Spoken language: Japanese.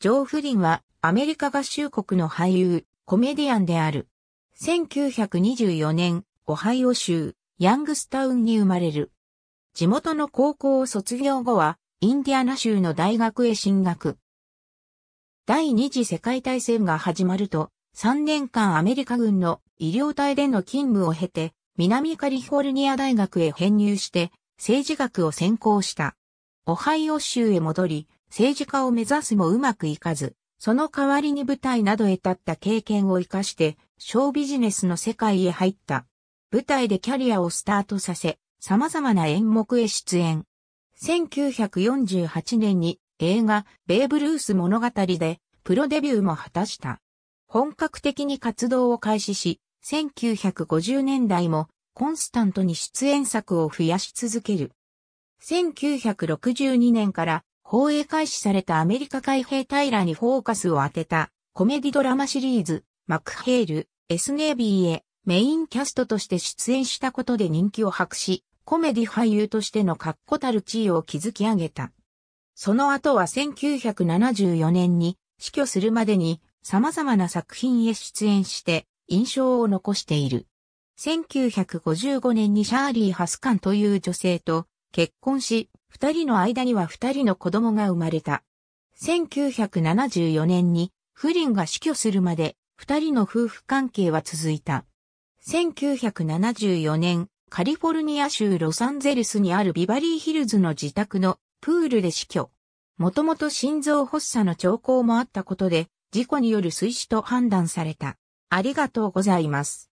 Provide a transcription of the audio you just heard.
ジョー・フリンはアメリカ合衆国の俳優、コメディアンである。1924年、オハイオ州、ヤングスタウンに生まれる。地元の高校を卒業後は、インディアナ州の大学へ進学。第二次世界大戦が始まると、3年間アメリカ軍の医療隊での勤務を経て、南カリフォルニア大学へ編入して、政治学を専攻した。オハイオ州へ戻り、政治家を目指すもうまくいかず、その代わりに舞台などへ立った経験を活かして、小ビジネスの世界へ入った。舞台でキャリアをスタートさせ、様々な演目へ出演。1948年に映画、ベーブ・ルース物語で、プロデビューも果たした。本格的に活動を開始し、1950年代もコンスタントに出演作を増やし続ける。1962年から放映開始されたアメリカ海兵隊らにフォーカスを当てたコメディドラマシリーズ、マクヘール、エスネービーへメインキャストとして出演したことで人気を博し、コメディ俳優としての確固たる地位を築き上げた。その後は1974年に死去するまでに様々な作品へ出演して印象を残している。1955年にシャーリー・ハスカンという女性と結婚し、二人の間には二人の子供が生まれた。1974年に不倫が死去するまで二人の夫婦関係は続いた。1974年、カリフォルニア州ロサンゼルスにあるビバリーヒルズの自宅のプールで死去。もともと心臓発作の兆候もあったことで、事故による水死と判断された。ありがとうございます。